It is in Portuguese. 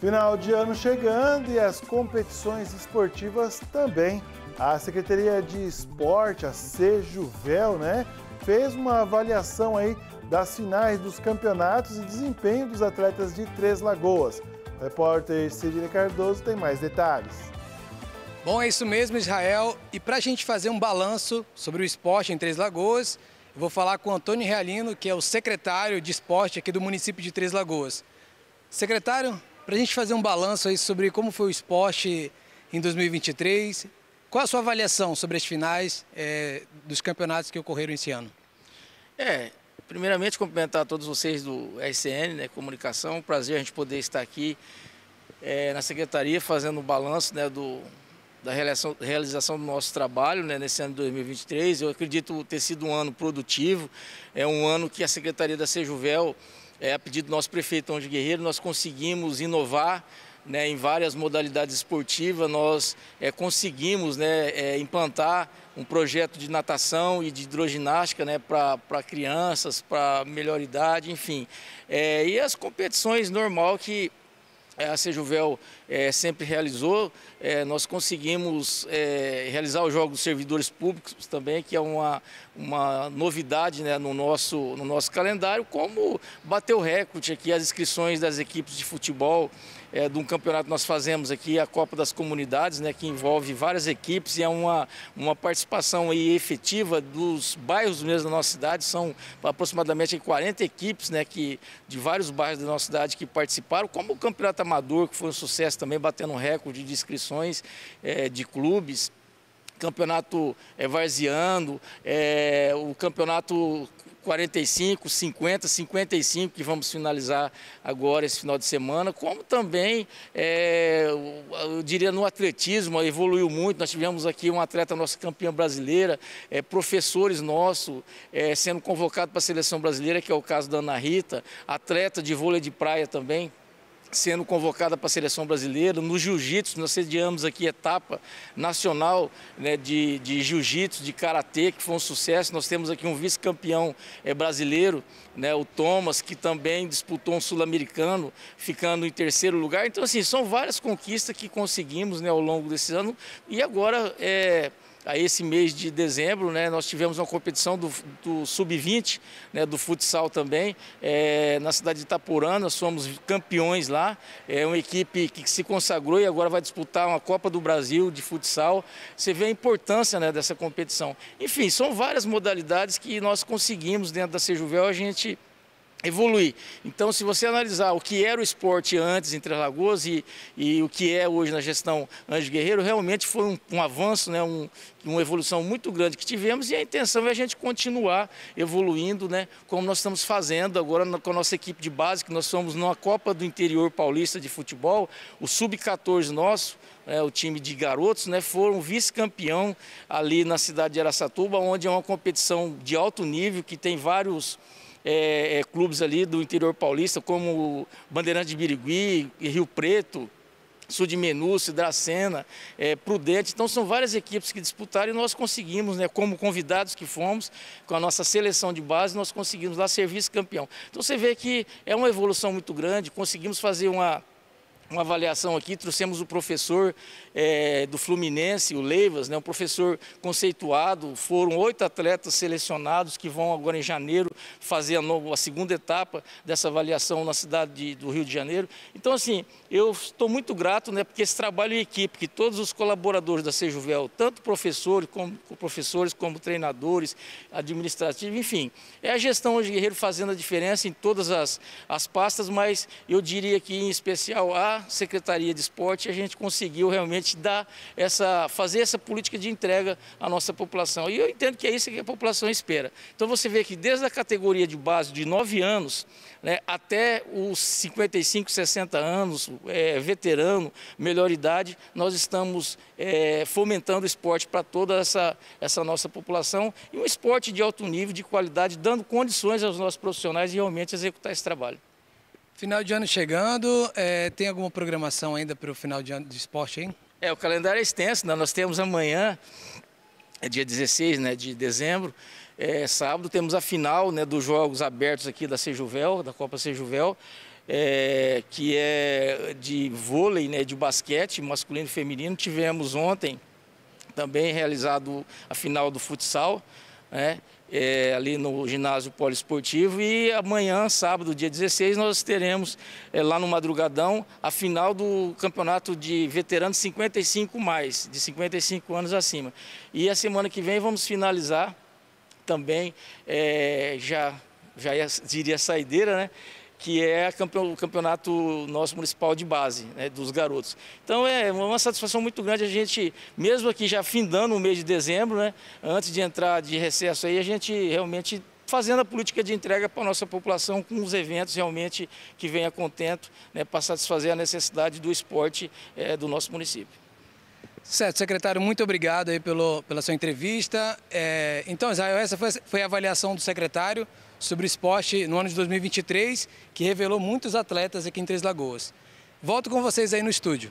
Final de ano chegando e as competições esportivas também. A Secretaria de Esporte, a Sejuvel, né, fez uma avaliação aí das finais dos campeonatos e desempenho dos atletas de Três Lagoas. O repórter Cidine Cardoso tem mais detalhes. Bom, é isso mesmo, Israel. E para a gente fazer um balanço sobre o esporte em Três Lagoas, eu vou falar com o Antônio Realino, que é o secretário de esporte aqui do município de Três Lagoas. Secretário, para a gente fazer um balanço aí sobre como foi o esporte em 2023. Qual a sua avaliação sobre as finais é, dos campeonatos que ocorreram esse ano? É, primeiramente cumprimentar todos vocês do RCN, né, Comunicação. Prazer a gente poder estar aqui é, na secretaria fazendo um balanço né, do, da realização, realização do nosso trabalho né, nesse ano de 2023. Eu acredito ter sido um ano produtivo, é um ano que a Secretaria da Sejuvel é, a pedido do nosso prefeito Onde Guerreiro, nós conseguimos inovar né, em várias modalidades esportivas, nós é, conseguimos né, é, implantar um projeto de natação e de hidroginástica né, para crianças, para melhor idade, enfim. É, e as competições normal que é, a Sejuvel é, sempre realizou. É, nós conseguimos é, realizar os Jogos dos Servidores Públicos também, que é uma, uma novidade né, no, nosso, no nosso calendário, como bateu recorde aqui as inscrições das equipes de futebol é, de um campeonato que nós fazemos aqui, a Copa das Comunidades, né, que envolve várias equipes e é uma, uma participação aí efetiva dos bairros mesmo da nossa cidade. São aproximadamente 40 equipes né, que, de vários bairros da nossa cidade que participaram, como o Campeonato Amador, que foi um sucesso também, batendo um recorde de inscrições é, de clubes campeonato é, varziano, é, o campeonato 45, 50, 55 que vamos finalizar agora esse final de semana, como também, é, eu diria, no atletismo, evoluiu muito. Nós tivemos aqui um atleta nossa campeã brasileira, é, professores nossos é, sendo convocados para a seleção brasileira, que é o caso da Ana Rita, atleta de vôlei de praia também, sendo convocada para a seleção brasileira. No jiu-jitsu, nós sediamos aqui etapa nacional né, de, de jiu-jitsu, de karatê, que foi um sucesso. Nós temos aqui um vice-campeão é, brasileiro, né, o Thomas, que também disputou um sul-americano, ficando em terceiro lugar. Então, assim, são várias conquistas que conseguimos né, ao longo desse ano. E agora. É, a esse mês de dezembro, né, nós tivemos uma competição do, do Sub-20, né, do futsal também, é, na cidade de Itaporã, nós somos campeões lá, é uma equipe que, que se consagrou e agora vai disputar uma Copa do Brasil de futsal, você vê a importância né, dessa competição. Enfim, são várias modalidades que nós conseguimos dentro da Sejuvel, a gente evoluir. Então, se você analisar o que era o esporte antes em Três Lagoas e, e o que é hoje na gestão Anjo Guerreiro, realmente foi um, um avanço, né, um, uma evolução muito grande que tivemos e a intenção é a gente continuar evoluindo, né, como nós estamos fazendo agora com a nossa equipe de base, que nós somos numa Copa do Interior Paulista de Futebol, o Sub-14 nosso, é, o time de garotos, né, foram vice-campeão ali na cidade de Aracatuba, onde é uma competição de alto nível que tem vários é, é, clubes ali do interior paulista, como Bandeirante de Birigui, Rio Preto, Sul de Menúcio, Dracena, é, Prudente. Então são várias equipes que disputaram e nós conseguimos, né, como convidados que fomos, com a nossa seleção de base, nós conseguimos lá ser vice-campeão. Então você vê que é uma evolução muito grande, conseguimos fazer uma uma avaliação aqui, trouxemos o professor é, do Fluminense, o Leivas, né, um professor conceituado, foram oito atletas selecionados que vão agora em janeiro fazer a, nova, a segunda etapa dessa avaliação na cidade de, do Rio de Janeiro. Então, assim, eu estou muito grato, né, porque esse trabalho em equipe, que todos os colaboradores da Sejuvel, tanto professores como, professores como treinadores, administrativos, enfim, é a gestão de Guerreiro fazendo a diferença em todas as, as pastas, mas eu diria que em especial a Secretaria de Esporte, a gente conseguiu realmente dar essa, fazer essa política de entrega à nossa população. E eu entendo que é isso que a população espera. Então você vê que desde a categoria de base de 9 anos né, até os 55, 60 anos, é, veterano, melhor idade, nós estamos é, fomentando o esporte para toda essa, essa nossa população e um esporte de alto nível, de qualidade, dando condições aos nossos profissionais de realmente executar esse trabalho. Final de ano chegando, é, tem alguma programação ainda para o final de ano de esporte, hein? É, o calendário é extenso, né? nós temos amanhã, é dia 16 né, de dezembro, é, sábado, temos a final né, dos jogos abertos aqui da Sejuvel, da Copa Sejuvel, é, que é de vôlei, né, de basquete masculino e feminino. Tivemos ontem também realizado a final do futsal, né? É, ali no ginásio poliesportivo. E amanhã, sábado, dia 16, nós teremos é, lá no Madrugadão a final do campeonato de veteranos 55 mais, de 55 anos acima. E a semana que vem vamos finalizar também, é, já, já diria saideira, né? que é o campeonato nosso municipal de base, né, dos garotos. Então é uma satisfação muito grande a gente, mesmo aqui já findando o mês de dezembro, né, antes de entrar de recesso aí, a gente realmente fazendo a política de entrega para a nossa população com os eventos realmente que venha contento né, para satisfazer a necessidade do esporte é, do nosso município. Certo, secretário, muito obrigado aí pelo, pela sua entrevista. É, então, Israel, essa foi, foi, a avaliação do secretário sobre o esporte no ano de 2023, que revelou muitos atletas aqui em Três Lagoas. Volto com vocês aí no estúdio.